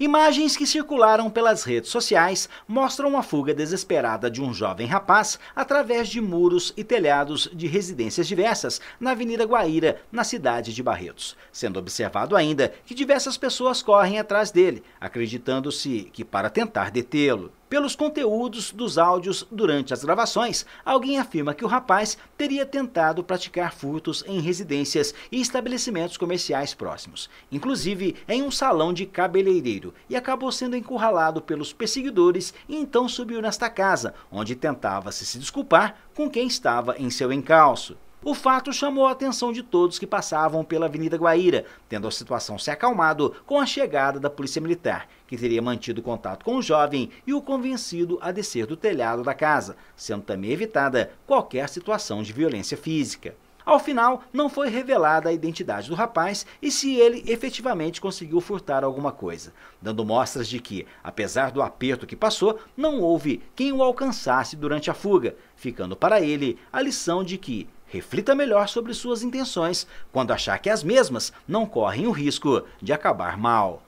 Imagens que circularam pelas redes sociais mostram a fuga desesperada de um jovem rapaz através de muros e telhados de residências diversas na Avenida Guaíra, na cidade de Barretos. Sendo observado ainda que diversas pessoas correm atrás dele, acreditando-se que para tentar detê-lo. Pelos conteúdos dos áudios durante as gravações, alguém afirma que o rapaz teria tentado praticar furtos em residências e estabelecimentos comerciais próximos, inclusive em um salão de cabeleireiro, e acabou sendo encurralado pelos perseguidores e então subiu nesta casa, onde tentava -se, desculpar com quem estava em seu encalço. O fato chamou a atenção de todos que passavam pela Avenida Guaíra, tendo a situação se acalmado com a chegada da Polícia Militar, que teria mantido contato com o jovem e o convencido a descer do telhado da casa, sendo também evitada qualquer situação de violência física. Ao final, não foi revelada a identidade do rapaz e se ele efetivamente conseguiu furtar alguma coisa, dando mostras de que, apesar do aperto que passou, não houve quem o alcançasse durante a fuga, ficando para ele a lição de que reflita melhor sobre suas intenções quando achar que as mesmas não correm o risco de acabar mal.